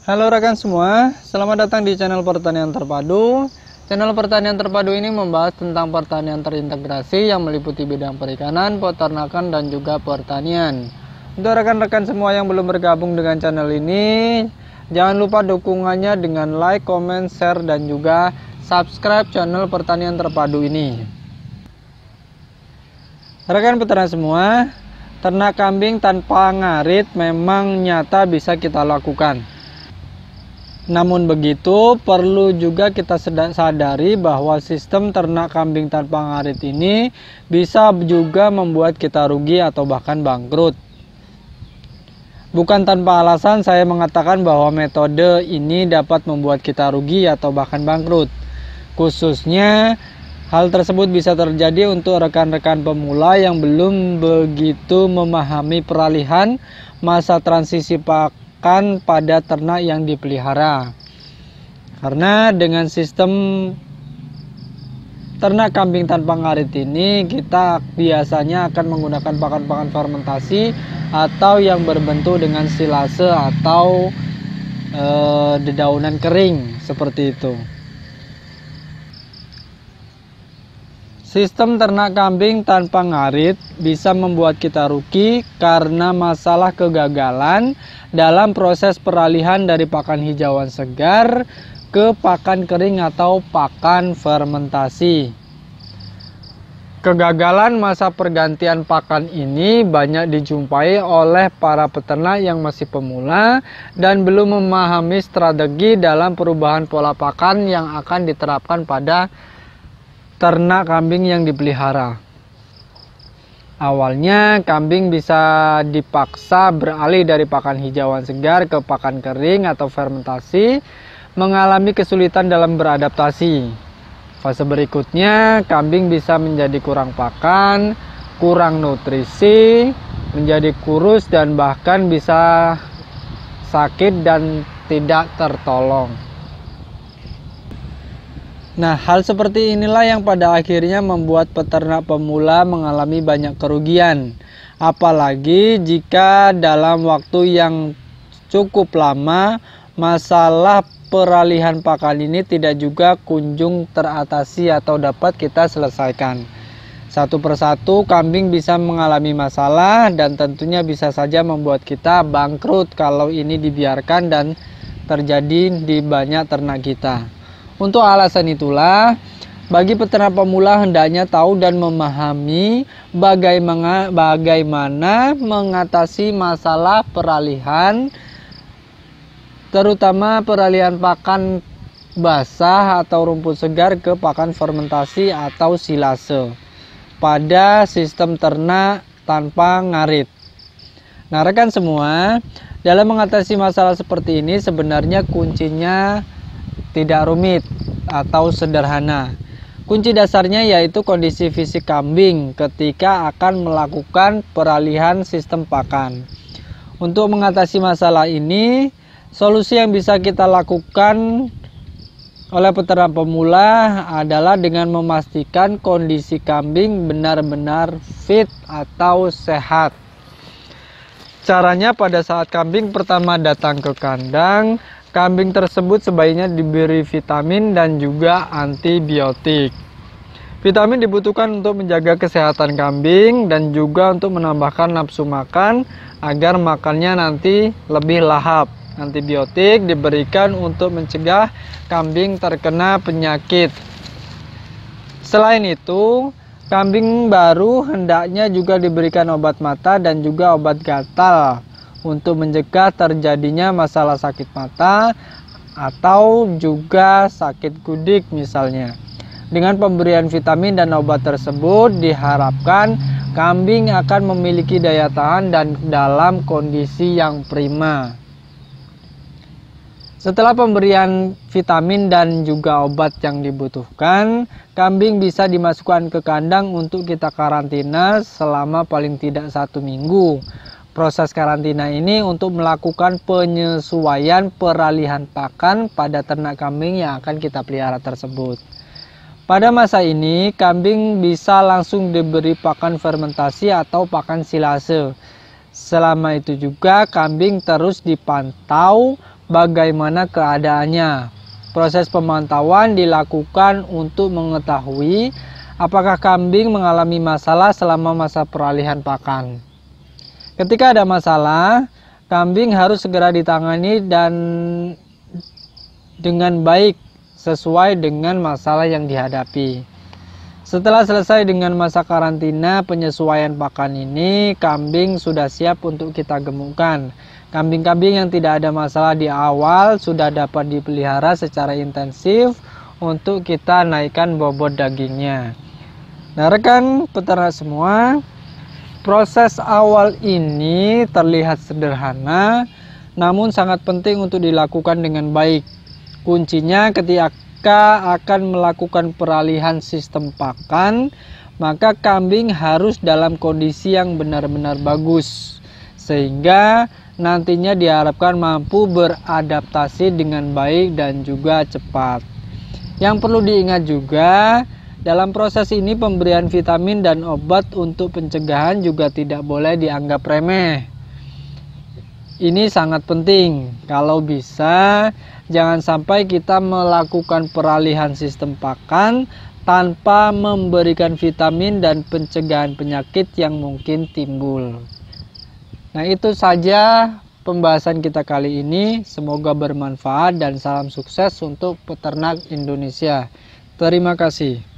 Halo rekan semua, selamat datang di channel Pertanian Terpadu. Channel Pertanian Terpadu ini membahas tentang pertanian terintegrasi yang meliputi bidang perikanan, peternakan, dan juga pertanian. Untuk rekan-rekan semua yang belum bergabung dengan channel ini, jangan lupa dukungannya dengan like, comment, share, dan juga subscribe channel Pertanian Terpadu ini. Rekan peternak semua, ternak kambing tanpa ngarit memang nyata bisa kita lakukan. Namun begitu, perlu juga kita sadari bahwa sistem ternak kambing tanpa ngarit ini bisa juga membuat kita rugi atau bahkan bangkrut. Bukan tanpa alasan saya mengatakan bahwa metode ini dapat membuat kita rugi atau bahkan bangkrut. Khususnya Hal tersebut bisa terjadi untuk rekan-rekan pemula yang belum begitu memahami peralihan masa transisi pak kan pada ternak yang dipelihara. Karena dengan sistem ternak kambing tanpa ngarit ini kita biasanya akan menggunakan pakan-pakan fermentasi atau yang berbentuk dengan silase atau e, dedaunan kering seperti itu. Sistem ternak kambing tanpa ngarit bisa membuat kita rugi karena masalah kegagalan dalam proses peralihan dari pakan hijauan segar ke pakan kering atau pakan fermentasi. Kegagalan masa pergantian pakan ini banyak dijumpai oleh para peternak yang masih pemula dan belum memahami strategi dalam perubahan pola pakan yang akan diterapkan pada ternak kambing yang dipelihara. Awalnya kambing bisa dipaksa beralih dari pakan hijauan segar ke pakan kering atau fermentasi, mengalami kesulitan dalam beradaptasi. Fase berikutnya, kambing bisa menjadi kurang pakan, kurang nutrisi, menjadi kurus dan bahkan bisa sakit dan tidak tertolong. Nah, hal seperti inilah yang pada akhirnya membuat peternak pemula mengalami banyak kerugian. Apalagi jika dalam waktu yang cukup lama masalah peralihan pakan ini tidak juga kunjung teratasi atau dapat kita selesaikan. Satu persatu kambing bisa mengalami masalah dan tentunya bisa saja membuat kita bangkrut kalau ini dibiarkan dan terjadi di banyak ternak kita. Untuk alasan itulah, bagi peternak pemula hendaknya tahu dan memahami bagaimana, bagaimana mengatasi masalah peralihan, terutama peralihan pakan basah atau rumput segar ke pakan fermentasi atau silase pada sistem ternak tanpa ngarit. Nah, rekan semua, dalam mengatasi masalah seperti ini sebenarnya kuncinya tidak rumit atau sederhana. Kunci dasarnya yaitu kondisi fisik kambing ketika akan melakukan peralihan sistem pakan. Untuk mengatasi masalah ini, solusi yang bisa kita lakukan oleh peternak pemula adalah dengan memastikan kondisi kambing benar-benar fit atau sehat. Caranya pada saat kambing pertama datang ke kandang, Kambing tersebut sebaiknya diberi vitamin dan juga antibiotik. Vitamin dibutuhkan untuk menjaga kesehatan kambing dan juga untuk menambahkan nafsu makan agar makannya nanti lebih lahap. Antibiotik diberikan untuk mencegah kambing terkena penyakit. Selain itu, kambing baru hendaknya juga diberikan obat mata dan juga obat gatal untuk mencegah terjadinya masalah sakit mata atau juga sakit gudik misalnya. Dengan pemberian vitamin dan obat tersebut diharapkan kambing akan memiliki daya tahan dan dalam kondisi yang prima. Setelah pemberian vitamin dan juga obat yang dibutuhkan, kambing bisa dimasukkan ke kandang untuk kita karantina selama paling tidak satu minggu proses karantina ini untuk melakukan penyesuaian peralihan pakan pada ternak kambing yang akan kita pelihara tersebut. Pada masa ini, kambing bisa langsung diberi pakan fermentasi atau pakan silase. Selama itu juga kambing terus dipantau bagaimana keadaannya. Proses pemantauan dilakukan untuk mengetahui apakah kambing mengalami masalah selama masa peralihan pakan. Ketika ada masalah, kambing harus segera ditangani dan dengan baik sesuai dengan masalah yang dihadapi. Setelah selesai dengan masa karantina penyesuaian pakan ini, kambing sudah siap untuk kita gemukkan. Kambing-kambing yang tidak ada masalah di awal sudah dapat dipelihara secara intensif untuk kita naikkan bobot dagingnya. Nah, rekan peternak semua, Proses awal ini terlihat sederhana, namun sangat penting untuk dilakukan dengan baik. Kuncinya ketika akan melakukan peralihan sistem pakan, maka kambing harus dalam kondisi yang benar-benar bagus. Sehingga nantinya diharapkan mampu beradaptasi dengan baik dan juga cepat. Yang perlu diingat juga, dalam proses ini pemberian vitamin dan obat untuk pencegahan juga tidak boleh dianggap remeh. Ini sangat penting. Kalau bisa, jangan sampai kita melakukan peralihan sistem pakan tanpa memberikan vitamin dan pencegahan penyakit yang mungkin timbul. Nah, itu saja pembahasan kita kali ini. Semoga bermanfaat dan salam sukses untuk peternak Indonesia. Terima kasih.